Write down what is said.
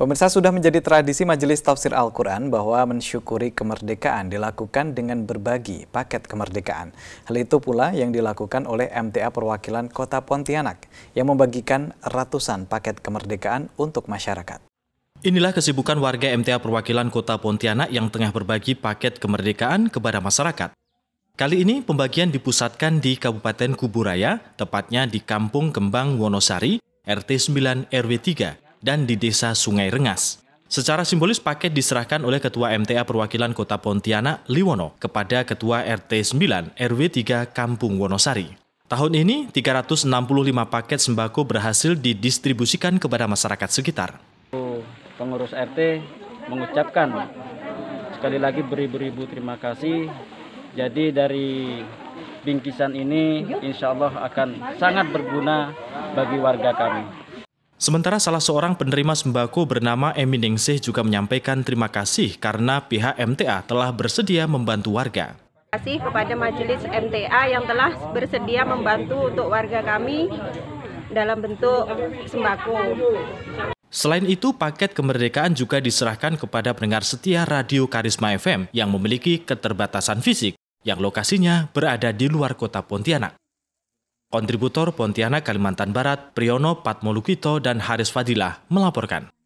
Pemirsa sudah menjadi tradisi Majelis Tafsir Al-Quran bahwa mensyukuri kemerdekaan dilakukan dengan berbagi paket kemerdekaan. Hal itu pula yang dilakukan oleh MTA Perwakilan Kota Pontianak yang membagikan ratusan paket kemerdekaan untuk masyarakat. Inilah kesibukan warga MTA Perwakilan Kota Pontianak yang tengah berbagi paket kemerdekaan kepada masyarakat. Kali ini pembagian dipusatkan di Kabupaten Kuburaya, tepatnya di Kampung Kembang Wonosari, RT 9 RW 3 dan di desa Sungai Rengas. Secara simbolis paket diserahkan oleh Ketua MTA Perwakilan Kota Pontianak Liwono kepada Ketua RT 9 RW 3 Kampung Wonosari. Tahun ini 365 paket sembako berhasil didistribusikan kepada masyarakat sekitar. Pengurus RT mengucapkan sekali lagi beribu-ribu terima kasih. Jadi dari bingkisan ini insya Allah akan sangat berguna bagi warga kami. Sementara salah seorang penerima sembako bernama Emi Ningsih juga menyampaikan terima kasih karena pihak MTA telah bersedia membantu warga. Terima kasih kepada Majelis MTA yang telah bersedia membantu untuk warga kami dalam bentuk sembako. Selain itu, paket kemerdekaan juga diserahkan kepada pendengar setia Radio Karisma FM yang memiliki keterbatasan fisik yang lokasinya berada di luar kota Pontianak. Kontributor Pontianak, Kalimantan Barat, Priyono Patmolukito dan Haris Fadilah melaporkan.